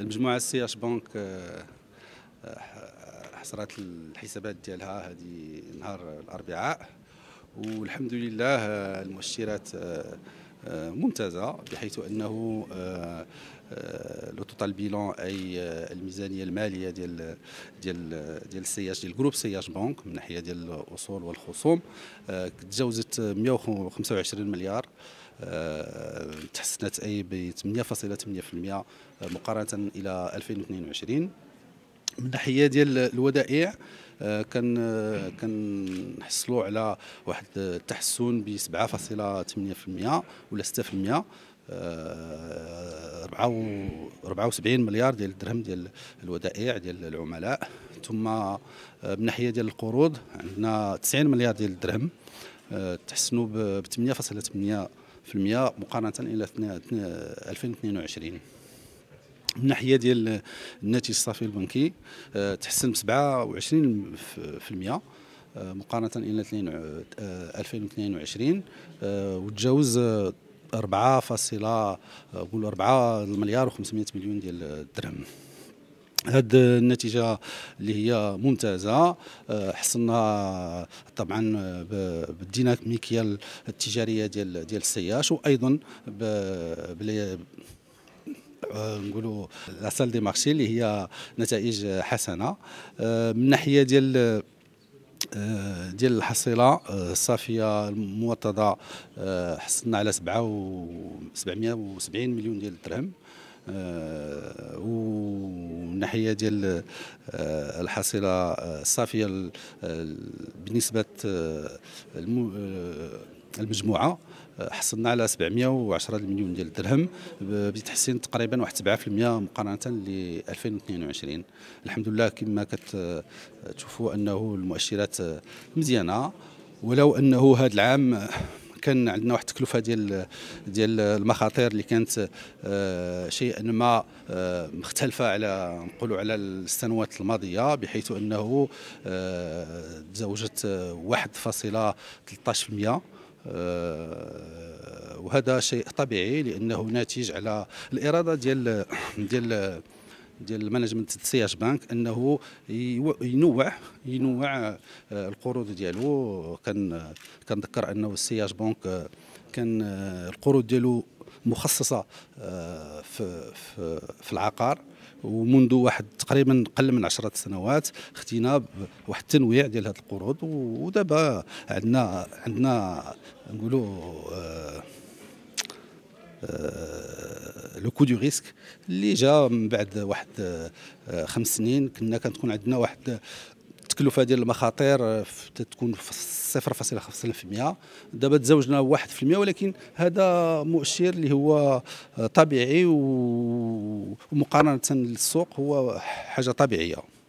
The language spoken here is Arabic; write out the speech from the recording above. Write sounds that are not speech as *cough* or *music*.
المجموعة سي اش بانك آه، آه، حصرت الحسابات ديالها هذه نهار الاربعاء والحمد لله آه، المؤشرات آه، ممتازه بحيث انه آه، آه، لو توتال بيلون اي الميزانيه الماليه ديال ديال ديال السياج ديال جروب سياج بنك من ناحيه ديال الاصول والخصوم تجاوزت 125 مليار تحسنت اي ب 8.8% مقارنه الى 2022 من ناحيه ديال الودائع آه، كان آه، كنحصلوا على واحد التحسن ب 7.8% ولا 6% 74 آه، مليار ديال الدرهم ديال الودائع ديال العملاء ثم من ناحيه ديال القروض عندنا 90 مليار ديال الدرهم تحسنوا ب 8.8% مقارنه الى 2022 من ناحيه ديال الناتج الصافي البنكي آه، تحسن ب 27% آه، مقارنه الى 2022 آه، وتجاوز 4 فاصله قول 4 مليار و500 مليون ديال الدرهم هاد النتيجة اللي هي ممتازة حصلنا طبعا بالديناميكية التجارية ديال ديال السياش وأيضا نقولوا لا سال دي مارشي اللي هي نتائج حسنه آه، من ناحيه ديال آه، ديال الحصيله الصافيه آه، الموطده حصلنا على 770 مليون ديال الدرهم من ناحيه ديال الحصيله الصافيه بنسبه المجموعه آه، حصلنا على 710 مليون ديال الدرهم بتحسين تقريبا واحد 7% مقارنه ل 2022 الحمد لله كما كتشوفوا آه، انه المؤشرات آه، مزيانه ولو انه هذا العام كان عندنا واحد التكلفه ديال ديال المخاطر اللي كانت شيئا ما مختلفه على نقولوا على السنوات الماضيه بحيث انه تزوجت 1.13% آه، وهذا شيء طبيعي لانه ناتج على الاراده ديال *clears throat* ديال ديال المانجمنت سياج بانك انه ينوع ينوع آه، القروض ديالو كان كنذكر انه السياج بانك كان آه، القروض ديالو مخصصه آه، في في العقار ومنذ واحد تقريبا قل من 10 سنوات اختينا واحد التنويع ديال هذه القروض ودابا عندنا عندنا نقولوا لو كو دو ريسك اللي جا من بعد واحد آه، خمس سنين كنا كتكون عندنا واحد التكلفه ديال المخاطر آه، تتكون في 0.5% دابا تزوجنا 1% ولكن هذا مؤشر اللي هو آه، طبيعي ومقارنه للسوق هو حاجه طبيعيه